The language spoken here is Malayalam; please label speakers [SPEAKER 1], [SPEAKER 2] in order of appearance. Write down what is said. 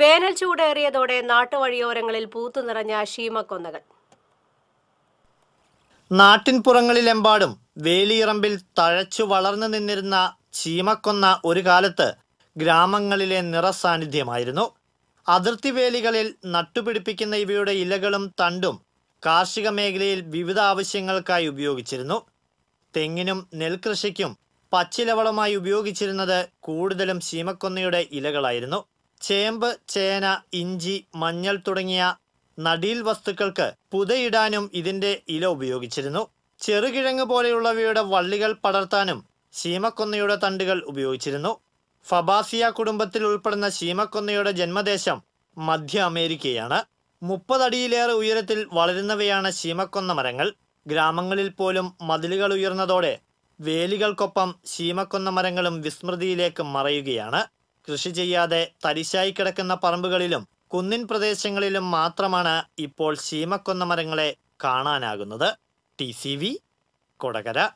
[SPEAKER 1] വേനൽ ചൂടേറിയതോടെ നാട്ടുവഴിയോരങ്ങളിൽ പൂത്തു നിറഞ്ഞ ശീമക്കൊന്നകൾ
[SPEAKER 2] നാട്ടിൻപുറങ്ങളിലെമ്പാടും വേലിയിറമ്പിൽ തഴച്ചു വളർന്നു നിന്നിരുന്ന ചീമക്കൊന്ന ഒരു കാലത്ത് ഗ്രാമങ്ങളിലെ നിറസാന്നിധ്യമായിരുന്നു അതിർത്തി വേലികളിൽ നട്ടുപിടിപ്പിക്കുന്ന ഇവയുടെ ഇലകളും തണ്ടും കാർഷിക മേഖലയിൽ വിവിധ ആവശ്യങ്ങൾക്കായി ഉപയോഗിച്ചിരുന്നു തെങ്ങിനും നെൽകൃഷിക്കും പച്ചിലവളമായി ഉപയോഗിച്ചിരുന്നത് കൂടുതലും ശീമക്കൊന്നയുടെ ഇലകളായിരുന്നു ചേമ്പ് ചേന ഇഞ്ചി മഞ്ഞൾ തുടങ്ങിയ നടീൽ വസ്തുക്കൾക്ക് പുതയിടാനും ഇതിൻ്റെ ഇല ഉപയോഗിച്ചിരുന്നു ചെറുകിഴങ്ങ് പോലെയുള്ളവയുടെ വള്ളികൾ പടർത്താനും ശീമക്കൊന്നയുടെ തണ്ടുകൾ ഉപയോഗിച്ചിരുന്നു ഫബാസിയ കുടുംബത്തിൽ ഉൾപ്പെടുന്ന ശീമക്കൊന്നയുടെ ജന്മദേശം മധ്യ അമേരിക്കയാണ് മുപ്പതടിയിലേറെ ഉയരത്തിൽ വളരുന്നവയാണ് ശീമക്കൊന്ന മരങ്ങൾ ഗ്രാമങ്ങളിൽ പോലും മതിലുകൾ ഉയർന്നതോടെ വേലികൾക്കൊപ്പം ശീമക്കൊന്ന മരങ്ങളും വിസ്മൃതിയിലേക്ക് മറയുകയാണ് കൃഷി ചെയ്യാതെ തരിശായി കിടക്കുന്ന പറമ്പുകളിലും കുന്നിൻ പ്രദേശങ്ങളിലും മാത്രമാണ് ഇപ്പോൾ ശീമക്കൊന്ന മരങ്ങളെ കാണാനാകുന്നത് ടി സി വി കൊടകര